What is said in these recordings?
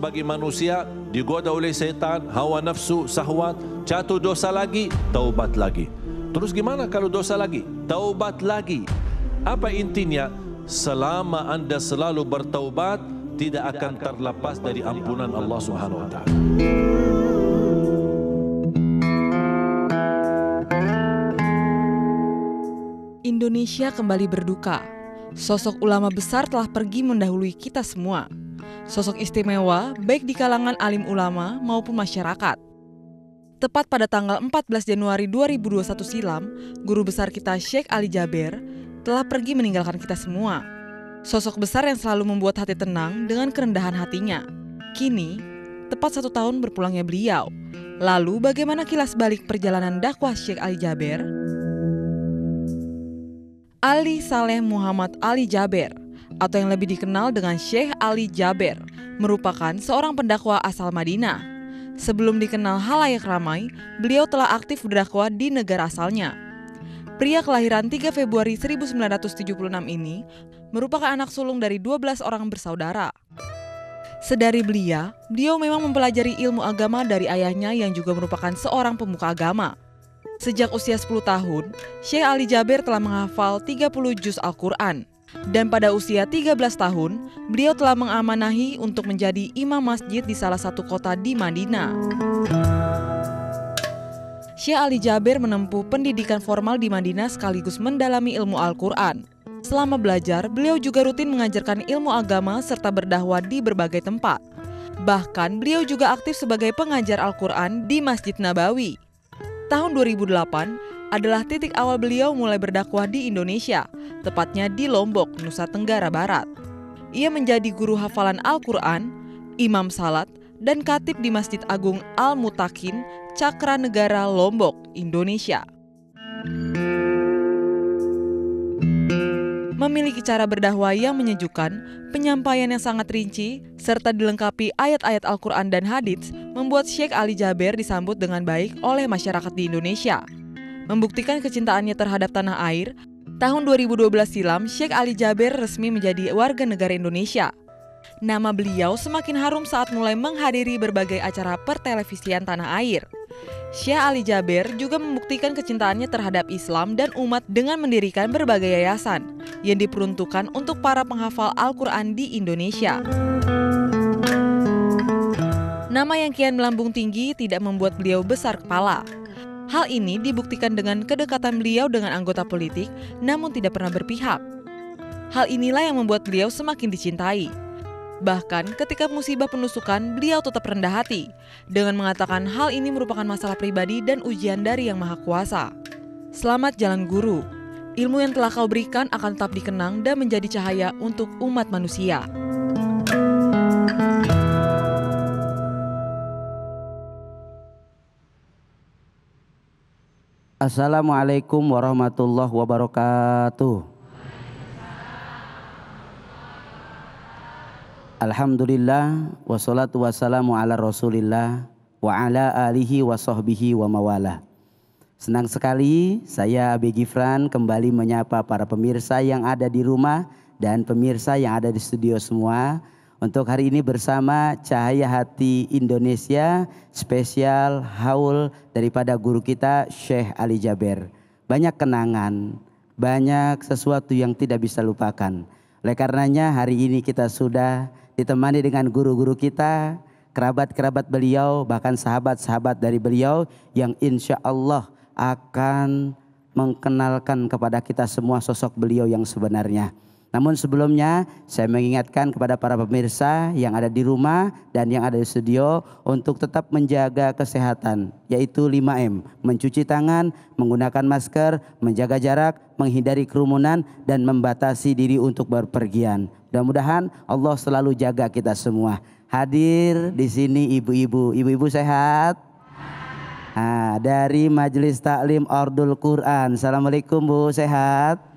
sebagai manusia digoda oleh setan, hawa nafsu, sahwat, jatuh dosa lagi, taubat lagi. Terus gimana kalau dosa lagi? Taubat lagi. Apa intinya? Selama anda selalu bertaubat, tidak akan terlepas dari ampunan Allah Subhanahu wa Indonesia kembali berduka. Sosok ulama besar telah pergi mendahului kita semua sosok istimewa baik di kalangan alim ulama maupun masyarakat. Tepat pada tanggal 14 Januari 2021 silam, guru besar kita Sheikh Ali Jaber telah pergi meninggalkan kita semua. Sosok besar yang selalu membuat hati tenang dengan kerendahan hatinya. Kini, tepat satu tahun berpulangnya beliau. Lalu bagaimana kilas balik perjalanan dakwah Sheikh Ali Jaber? Ali Saleh Muhammad Ali Jaber atau yang lebih dikenal dengan Sheikh Ali Jaber, merupakan seorang pendakwa asal Madinah. Sebelum dikenal halayak ramai, beliau telah aktif berdakwah di negara asalnya. Pria kelahiran 3 Februari 1976 ini merupakan anak sulung dari 12 orang bersaudara. Sedari belia, beliau memang mempelajari ilmu agama dari ayahnya yang juga merupakan seorang pemuka agama. Sejak usia 10 tahun, Syekh Ali Jaber telah menghafal 30 juz Al-Quran. Dan pada usia 13 tahun, beliau telah mengamanahi untuk menjadi imam masjid di salah satu kota di Madinah. Syekh Ali Jaber menempuh pendidikan formal di Madinah sekaligus mendalami ilmu Al-Quran. Selama belajar, beliau juga rutin mengajarkan ilmu agama serta berdakwah di berbagai tempat. Bahkan beliau juga aktif sebagai pengajar Al-Quran di Masjid Nabawi. Tahun 2008, adalah titik awal beliau mulai berdakwah di Indonesia, tepatnya di Lombok, Nusa Tenggara Barat. Ia menjadi guru hafalan Al-Quran, imam salat, dan katib di Masjid Agung Al-Mutakin, Cakra Negara Lombok, Indonesia. Memiliki cara berdakwah yang menyejukkan, penyampaian yang sangat rinci, serta dilengkapi ayat-ayat Al-Quran dan hadits, membuat Sheikh Ali Jaber disambut dengan baik oleh masyarakat di Indonesia. Membuktikan kecintaannya terhadap tanah air, tahun 2012 silam Sheikh Ali Jaber resmi menjadi warga negara Indonesia. Nama beliau semakin harum saat mulai menghadiri berbagai acara pertelevisian tanah air. Syekh Ali Jaber juga membuktikan kecintaannya terhadap Islam dan umat dengan mendirikan berbagai yayasan yang diperuntukkan untuk para penghafal Al-Quran di Indonesia. Nama yang kian melambung tinggi tidak membuat beliau besar kepala. Hal ini dibuktikan dengan kedekatan beliau dengan anggota politik, namun tidak pernah berpihak. Hal inilah yang membuat beliau semakin dicintai. Bahkan ketika musibah penusukan, beliau tetap rendah hati dengan mengatakan hal ini merupakan masalah pribadi dan ujian dari Yang Maha Kuasa. Selamat jalan guru. Ilmu yang telah kau berikan akan tetap dikenang dan menjadi cahaya untuk umat manusia. Assalamualaikum warahmatullahi wabarakatuh. Alhamdulillah wassalatu wassalamu ala Rasulillah wa ala alihi wa sahbihi wa mawala. Senang sekali saya Abi Gifran kembali menyapa para pemirsa yang ada di rumah dan pemirsa yang ada di studio semua untuk hari ini bersama Cahaya Hati Indonesia spesial haul daripada guru kita Syekh Ali Jaber. Banyak kenangan, banyak sesuatu yang tidak bisa lupakan. Oleh karenanya hari ini kita sudah ditemani dengan guru-guru kita, kerabat-kerabat beliau, bahkan sahabat-sahabat dari beliau yang insya Allah akan mengkenalkan kepada kita semua sosok beliau yang sebenarnya. Namun sebelumnya saya mengingatkan kepada para pemirsa yang ada di rumah dan yang ada di studio untuk tetap menjaga kesehatan yaitu 5M, mencuci tangan, menggunakan masker, menjaga jarak, menghindari kerumunan dan membatasi diri untuk berpergian. Mudah-mudahan Allah selalu jaga kita semua. Hadir di sini ibu-ibu, ibu-ibu sehat. Nah, dari Majelis Taklim Ordul Quran. Assalamualaikum Bu, sehat.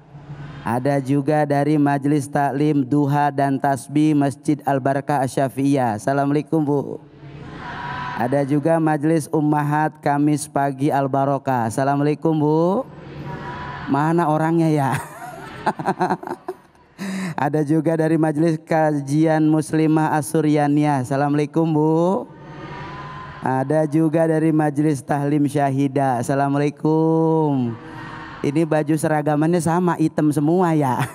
Ada juga dari Majelis Taklim Duha dan Tasbih Masjid Al-Barakah Asyafiyah. Assalamualaikum Bu. Ada juga Majelis Ummahat Kamis Pagi Al-Barakah. Assalamualaikum Bu. Mana orangnya ya? Ada juga dari Majelis Kajian Muslimah Asuryania. Assalamualaikum Bu. Ada juga dari Majelis Tahlim Syahida. Assalamualaikum. Ini baju seragamannya sama, hitam semua ya.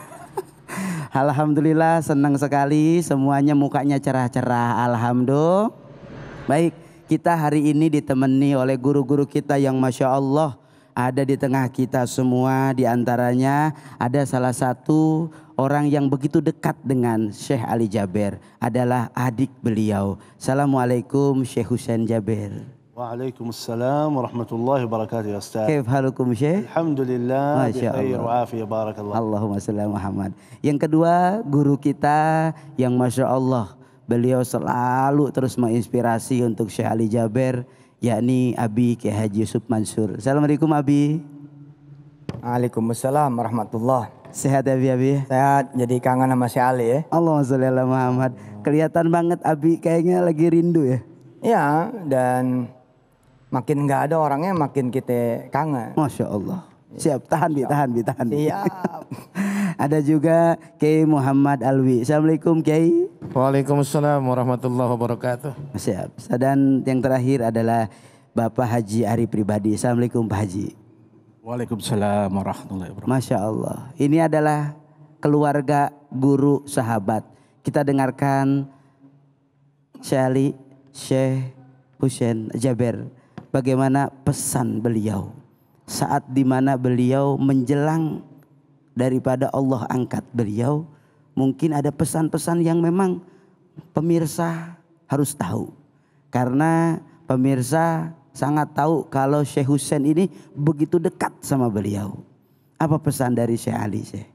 Alhamdulillah senang sekali semuanya mukanya cerah-cerah. Alhamdulillah. Baik, kita hari ini ditemani oleh guru-guru kita yang Masya Allah ada di tengah kita semua. Di antaranya ada salah satu orang yang begitu dekat dengan Syekh Ali Jaber adalah adik beliau. Assalamualaikum Syekh Husain Jaber. وعليكم السلام ورحمة الله وبركاته يا أستاذ كيف حالكم شيخ الحمد لله ما شاء بخير وعافية بارك الله صل على محمد. yang kedua guru kita yang Masya Allah beliau selalu terus menginspirasi untuk Syekh Ali Jaber yakni Abi Kiai Haji Yusuf Mansur Assalamualaikum Abi Waalaikumsalam warahmatullahi Sehat ya Abi Abi? Sehat, jadi kangen sama si Ali ya. Allah ala Muhammad. Kelihatan banget Abi kayaknya lagi rindu ya. Ya, dan makin nggak ada orangnya makin kita kangen. Masya Allah. Siap, tahan bi, tahan bi, tahan. Siap. ada juga Kiai Muhammad Alwi. Assalamualaikum Kiai. Waalaikumsalam warahmatullahi wabarakatuh. Siap. Dan yang terakhir adalah Bapak Haji Ari Pribadi. Assalamualaikum Pak Haji. Waalaikumsalam warahmatullahi wabarakatuh. Masya Allah. Ini adalah keluarga guru sahabat. Kita dengarkan Syali Syekh Hussein Jaber bagaimana pesan beliau saat dimana beliau menjelang daripada Allah angkat beliau mungkin ada pesan-pesan yang memang pemirsa harus tahu karena pemirsa sangat tahu kalau Syekh Hussein ini begitu dekat sama beliau apa pesan dari Syekh Ali Syekh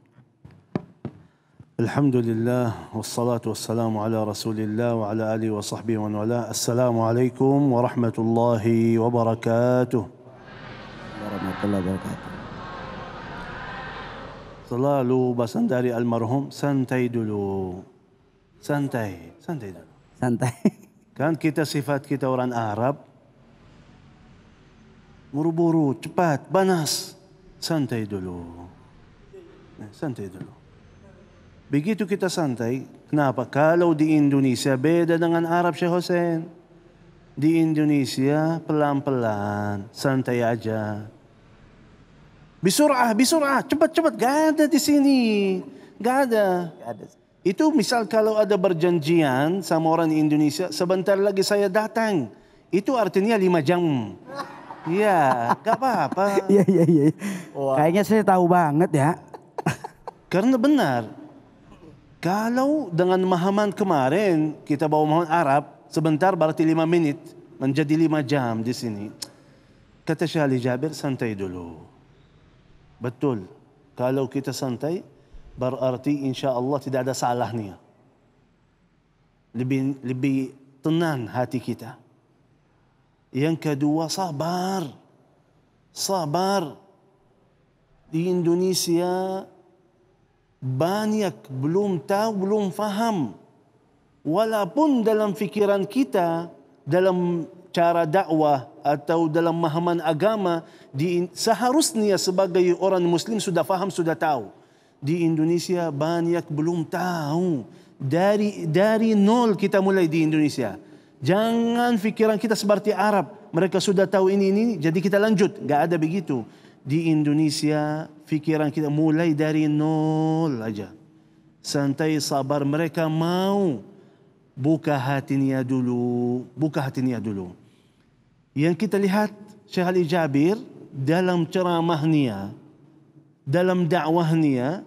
الحمد لله والصلاة والسلام على رسول الله وعلى آله وصحبه ومن والاه السلام عليكم ورحمة الله وبركاته ورحمة الله وبركاته صلاة لو بسنداري المرهوم سنتي دلو سنتي سنتي دلو سنتي كان كيتا صفات كيتا وران أهرب مربورو تبات بناس سنتي دلو سنتي دلو Begitu kita santai, kenapa? Kalau di Indonesia beda dengan Arab Syekh Hussein. Di Indonesia pelan-pelan, santai aja. Bisurah, bisurah, cepat-cepat. Gak ada di sini. Gak ada. Gak ada. Itu misal kalau ada berjanjian sama orang Indonesia, sebentar lagi saya datang. Itu artinya lima jam. Iya, gak apa-apa. Iya, iya, iya. Kayaknya saya tahu banget ya. Karena benar, kalau dengan Muhammad kemarin kita bawa mohon Arab, sebentar berarti lima menit menjadi lima jam di sini. Kata Syahli Jabir, santai dulu. Betul. Kalau kita santai, berarti insya Allah tidak ada salah Lebih, lebih tenang hati kita. Yang kedua, sabar. Sabar. Di Indonesia banyak belum tahu, belum faham. Walaupun dalam fikiran kita, dalam cara dakwah atau dalam pemahaman agama, di, seharusnya sebagai orang muslim sudah faham, sudah tahu. Di Indonesia banyak belum tahu. Dari dari nol kita mulai di Indonesia. Jangan fikiran kita seperti Arab. Mereka sudah tahu ini ini, jadi kita lanjut. Gak ada begitu di Indonesia pikiran kita mulai dari nol aja. Santai sabar mereka mau buka hatinya dulu, buka hatinya dulu. Yang kita lihat Syekh Ali Jabir dalam ceramahnya, dalam dakwahnya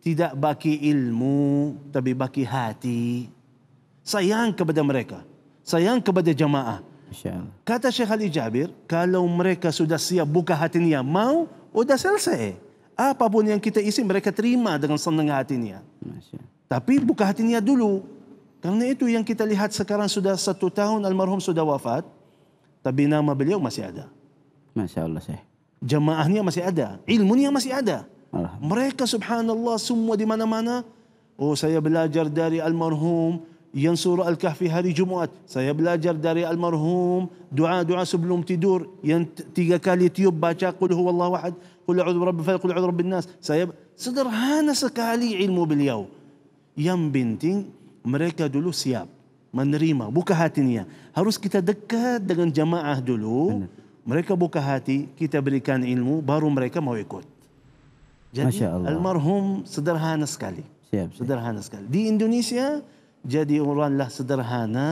tidak baki ilmu tapi baki hati. Sayang kepada mereka, sayang kepada jamaah. Kata Syekh Ali Jabir, kalau mereka sudah siap buka hatinya, mau, udah selesai. Apapun yang kita isi mereka terima dengan senang hatinya. Tapi buka hatinya dulu. Karena itu yang kita lihat sekarang sudah satu tahun almarhum sudah wafat. Tapi nama beliau masih ada. Masya Allah Syekh. Jemaahnya masih ada. Ilmunya masih ada. Mereka subhanallah semua di mana-mana. Oh saya belajar dari almarhum yang surah Al-Kahfi hari Jumat. Saya belajar dari almarhum doa-doa sebelum tidur yang tiga kali tiup baca qul huwallahu ahad, qul a'udzu birabbil falaq, qul a'udzu birabbin nas. Saya sederhana sekali ilmu beliau. Yang penting mereka dulu siap menerima, buka hatinya. Harus kita dekat dengan jamaah dulu. Mereka buka hati, kita berikan ilmu, baru mereka mau ikut. Jadi almarhum sederhana sekali. Siap, siap. Sederhana sekali. Di Indonesia jadi oranglah sederhana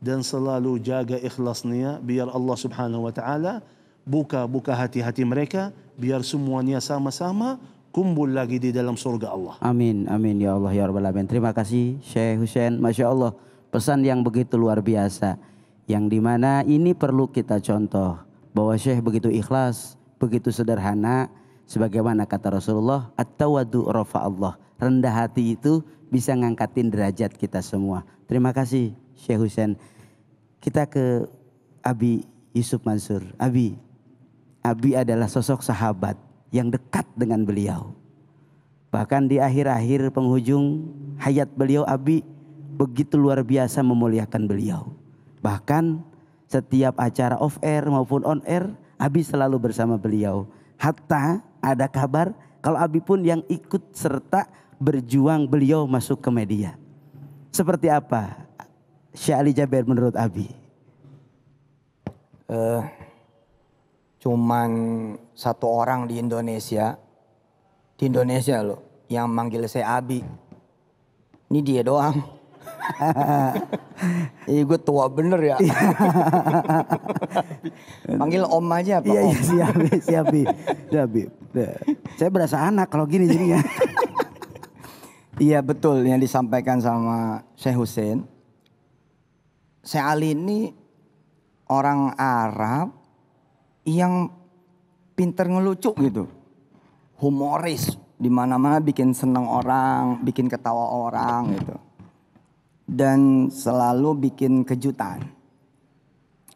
dan selalu jaga ikhlas niat biar Allah Subhanahu wa taala buka-buka hati-hati mereka biar semuanya sama-sama kumpul lagi di dalam surga Allah. Amin amin ya Allah ya rabbal alamin. Terima kasih Syekh Husain. Masya Allah pesan yang begitu luar biasa yang dimana ini perlu kita contoh bahwa Syekh begitu ikhlas, begitu sederhana sebagaimana kata Rasulullah at-tawadu rafa Allah. Rendah hati itu bisa ngangkatin derajat kita semua. Terima kasih Syekh Husain. Kita ke Abi Yusuf Mansur. Abi, Abi adalah sosok sahabat yang dekat dengan beliau. Bahkan di akhir-akhir penghujung hayat beliau Abi begitu luar biasa memuliakan beliau. Bahkan setiap acara off air maupun on air Abi selalu bersama beliau. Hatta ada kabar kalau Abi pun yang ikut serta berjuang beliau masuk ke media. Seperti apa Syekh Ali Jaber menurut Abi? Uh, cuman satu orang di Indonesia, di Indonesia loh, yang manggil saya Abi. Ini dia doang. Iya gue tua bener ya. Manggil om aja Iya Iya, iya siap, siap. Siap. Saya berasa anak kalau gini jadinya. Iya betul yang disampaikan sama Syekh Hussein. Syekh Ali ini orang Arab yang pinter ngelucu gitu. Humoris, di mana-mana bikin seneng orang, bikin ketawa orang gitu. Dan selalu bikin kejutan.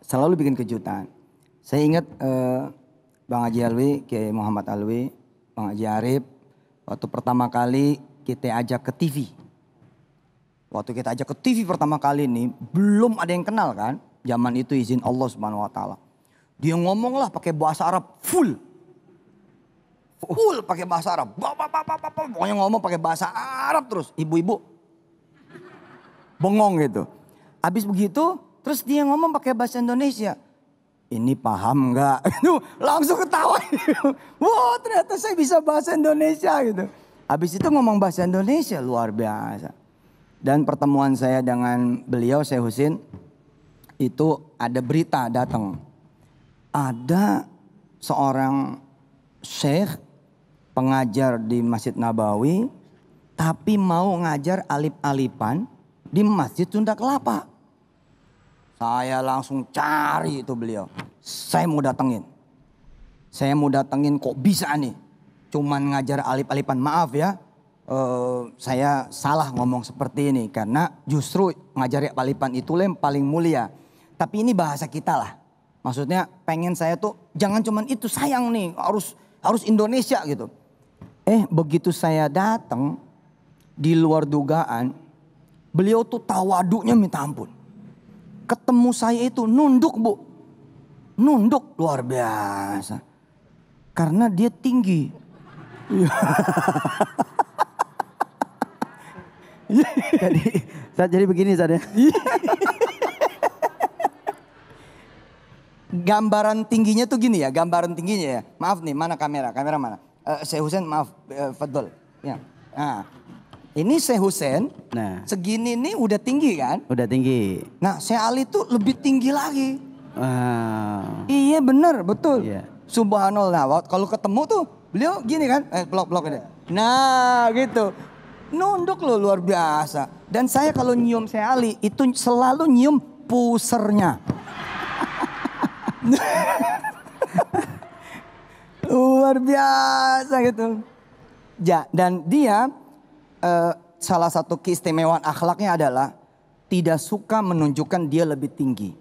Selalu bikin kejutan. Saya ingat eh, Bang Haji Alwi, Kiai Muhammad Alwi, Bang Haji Arif, waktu pertama kali kita ajak ke TV. Waktu kita ajak ke TV pertama kali ini, belum ada yang kenal kan? Zaman itu izin Allah Subhanahu wa taala. Dia ngomong lah pakai bahasa Arab full. Full pakai bahasa Arab. Pokoknya ngomong pakai bahasa Arab terus. Ibu-ibu bengong gitu. Habis begitu terus dia ngomong pakai bahasa Indonesia ini paham nggak? Langsung ketawa. Wah wow, ternyata saya bisa bahasa Indonesia gitu. Habis itu ngomong bahasa Indonesia luar biasa. Dan pertemuan saya dengan beliau, saya Husin, itu ada berita datang. Ada seorang syekh pengajar di Masjid Nabawi tapi mau ngajar alip-alipan di Masjid Sunda Kelapa. Saya langsung cari itu beliau. Saya mau datengin. Saya mau datengin kok bisa nih cuman ngajar alip-alipan. Maaf ya, uh, saya salah ngomong seperti ini karena justru ngajari alipan itu yang paling mulia. Tapi ini bahasa kita lah. Maksudnya pengen saya tuh jangan cuman itu sayang nih harus harus Indonesia gitu. Eh begitu saya datang di luar dugaan beliau tuh tawaduknya minta ampun. Ketemu saya itu nunduk bu. Nunduk luar biasa. Karena dia tinggi jadi saat jadi begini saja ya. gambaran tingginya tuh gini ya, gambaran tingginya ya. Maaf nih, mana kamera? Kamera mana? Uh, eh, Syekh Hussein, maaf, uh, Fadl. Ya. Nah, ini Syekh Hussein, nah. segini nih udah tinggi kan? Udah tinggi. Nah, Syekh Ali tuh lebih tinggi lagi. Wow. Ah. Iya bener, betul. Yeah. Subhanallah, kalau ketemu tuh Beliau gini kan, eh blok-blok ini. Nah gitu. Nunduk loh luar biasa. Dan saya kalau nyium saya Ali itu selalu nyium pusernya. luar biasa gitu. Ja, dan dia uh, salah satu keistimewaan akhlaknya adalah tidak suka menunjukkan dia lebih tinggi.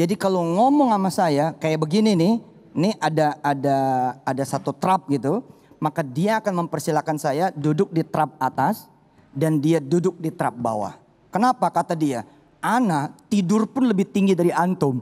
Jadi kalau ngomong sama saya kayak begini nih, ini ada ada ada satu trap gitu, maka dia akan mempersilahkan saya duduk di trap atas dan dia duduk di trap bawah. Kenapa kata dia? Ana tidur pun lebih tinggi dari antum.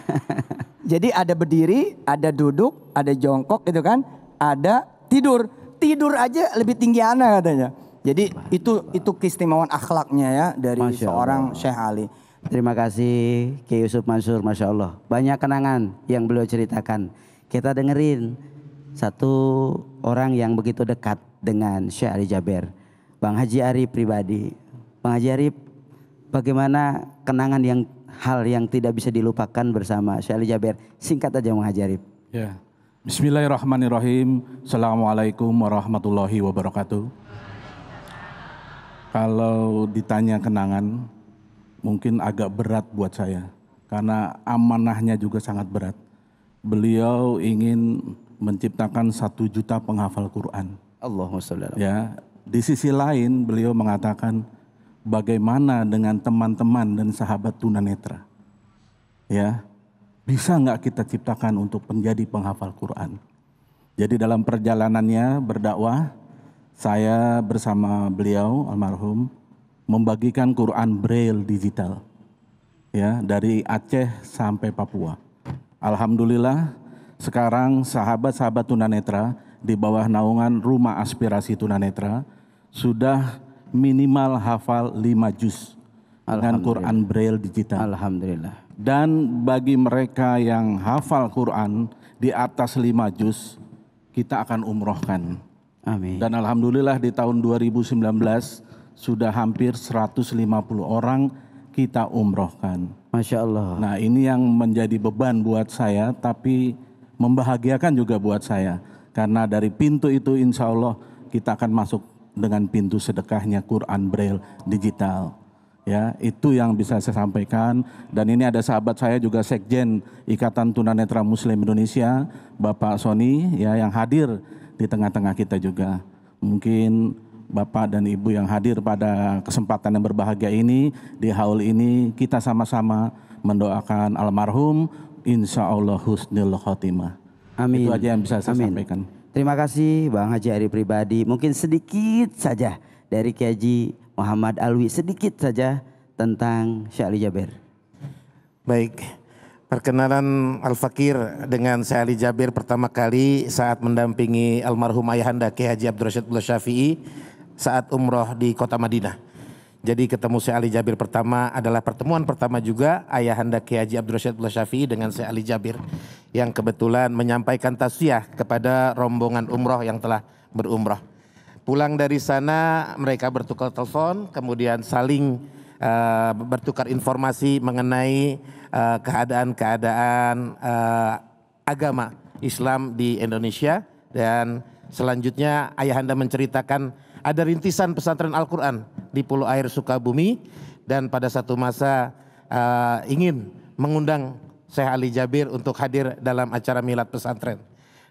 Jadi ada berdiri, ada duduk, ada jongkok gitu kan, ada tidur. Tidur aja lebih tinggi Ana katanya. Jadi itu itu keistimewaan akhlaknya ya dari seorang Syekh Ali. Terima kasih Ki Yusuf Mansur, Masya Allah. Banyak kenangan yang beliau ceritakan. Kita dengerin satu orang yang begitu dekat dengan Syekh Ali Jaber. Bang Haji Arif pribadi. Bang Haji Arif, bagaimana kenangan yang hal yang tidak bisa dilupakan bersama Syekh Ali Jaber? Singkat aja Bang Haji Arif. Ya. Bismillahirrahmanirrahim. Assalamualaikum warahmatullahi wabarakatuh. Kalau ditanya kenangan, mungkin agak berat buat saya karena amanahnya juga sangat berat. Beliau ingin menciptakan satu juta penghafal Quran. Allahumma Ya, di sisi lain beliau mengatakan bagaimana dengan teman-teman dan sahabat tunanetra. Ya, bisa nggak kita ciptakan untuk menjadi penghafal Quran? Jadi dalam perjalanannya berdakwah, saya bersama beliau almarhum membagikan Quran Braille digital ya dari Aceh sampai Papua. Alhamdulillah sekarang sahabat-sahabat tunanetra di bawah naungan Rumah Aspirasi Tunanetra sudah minimal hafal 5 juz dengan Quran Braille digital. Alhamdulillah. Dan bagi mereka yang hafal Quran di atas 5 juz kita akan umrohkan. Amin. Dan alhamdulillah di tahun 2019 sudah hampir 150 orang kita umrohkan. Masya Allah. Nah ini yang menjadi beban buat saya, tapi membahagiakan juga buat saya. Karena dari pintu itu insya Allah kita akan masuk dengan pintu sedekahnya Quran Braille digital. Ya, itu yang bisa saya sampaikan. Dan ini ada sahabat saya juga Sekjen Ikatan Tunanetra Muslim Indonesia, Bapak Sony, ya yang hadir di tengah-tengah kita juga. Mungkin Bapak dan Ibu yang hadir pada kesempatan yang berbahagia ini di haul ini kita sama-sama mendoakan almarhum insya Allah husnul khotimah. Amin. Itu aja yang bisa saya Amin. sampaikan. Terima kasih Bang Haji Ari pribadi. Mungkin sedikit saja dari Kiai Muhammad Alwi sedikit saja tentang Syahli Jaber. Baik, Perkenalan Al-Fakir dengan Ali Jabir pertama kali saat mendampingi almarhum Ayahanda Kiai Haji Abdurrasyid Syafi'i saat umroh di kota Madinah. Jadi ketemu Syekh Ali Jabir pertama adalah pertemuan pertama juga ayahanda Kiai Haji Abdul Rashid Syafi'i dengan Syekh Ali Jabir yang kebetulan menyampaikan tasiah kepada rombongan umroh yang telah berumroh. Pulang dari sana mereka bertukar telepon, kemudian saling uh, bertukar informasi mengenai keadaan eh, keadaan-keadaan uh, agama Islam di Indonesia dan selanjutnya ayahanda menceritakan ada rintisan pesantren Al-Quran di Pulau Air Sukabumi dan pada satu masa uh, ingin mengundang Syekh Ali Jabir untuk hadir dalam acara milad pesantren.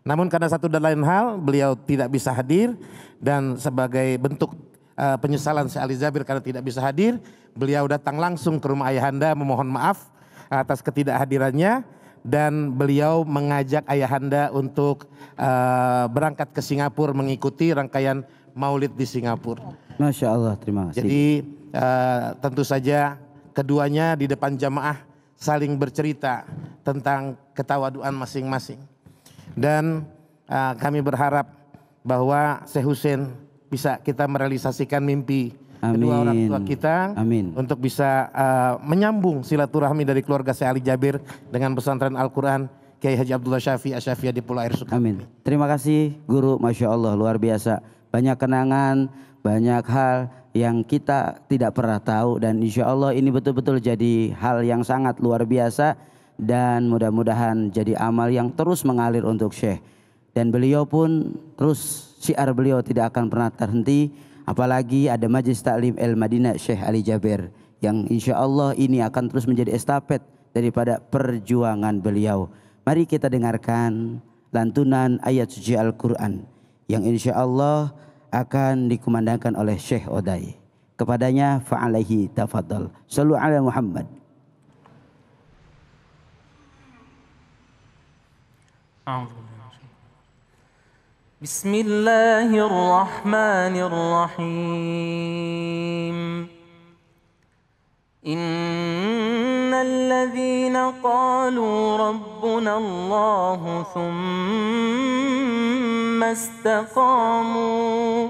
Namun karena satu dan lain hal beliau tidak bisa hadir dan sebagai bentuk uh, penyesalan Syekh Ali Jabir karena tidak bisa hadir, beliau datang langsung ke rumah ayahanda memohon maaf atas ketidakhadirannya dan beliau mengajak ayahanda untuk uh, berangkat ke Singapura mengikuti rangkaian maulid di Singapura. Masya Allah, terima kasih. Jadi uh, tentu saja keduanya di depan jamaah saling bercerita tentang ketawaduan masing-masing. Dan uh, kami berharap bahwa Syekh Hussein bisa kita merealisasikan mimpi Amin. kedua orang tua kita Amin. untuk bisa uh, menyambung silaturahmi dari keluarga Syekh Ali Jabir dengan pesantren Al-Qur'an Kiai Haji Abdullah Syafi'i Asyafi'i di Pulau Air Sukabumi. Amin. Terima kasih guru, masya Allah luar biasa banyak kenangan, banyak hal yang kita tidak pernah tahu dan insya Allah ini betul-betul jadi hal yang sangat luar biasa dan mudah-mudahan jadi amal yang terus mengalir untuk Syekh. Dan beliau pun terus syiar beliau tidak akan pernah terhenti apalagi ada Majlis Taklim El Madinah Syekh Ali Jabir yang insya Allah ini akan terus menjadi estafet daripada perjuangan beliau. Mari kita dengarkan lantunan ayat suci Al-Quran yang insya Allah akan dikumandangkan oleh Syekh Oday Kepadanya fa'alaihi tafadhal. Sallu ala Muhammad. Bismillahirrahmanirrahim. إن الذين قالوا ربنا الله ثم ثم استقاموا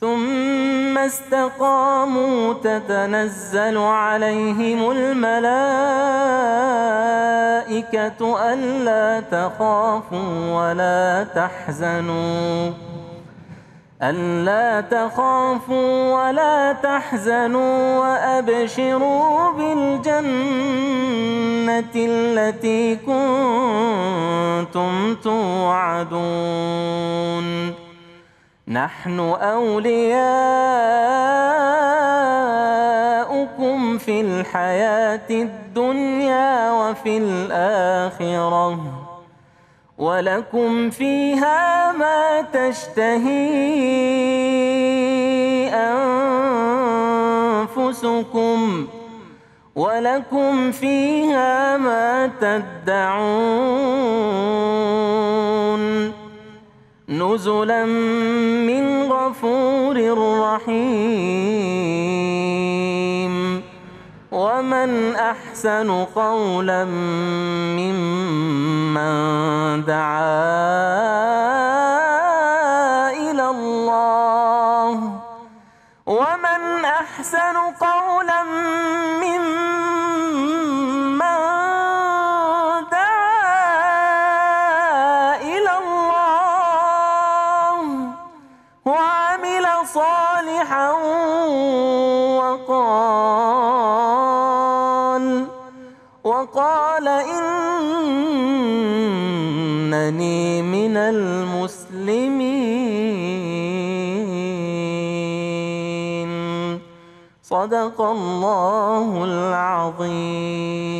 ثم استقاموا تتنزل عليهم الملائكة ألا تخافوا ولا تحزنوا ألا تخافوا ولا تحزنوا وأبشروا بالجنة التي كنتم توعدون نحن أولياؤكم في الحياة الدنيا وفي الآخرة ولكم فيها ما تشتهي أنفسكم ولكم فيها ما تدعون نزلا من غفور رحيم ومن أحسن قولا ممن دعا إلى الله ومن أحسن قولا ممن واجعلني من المسلمين صدق الله العظيم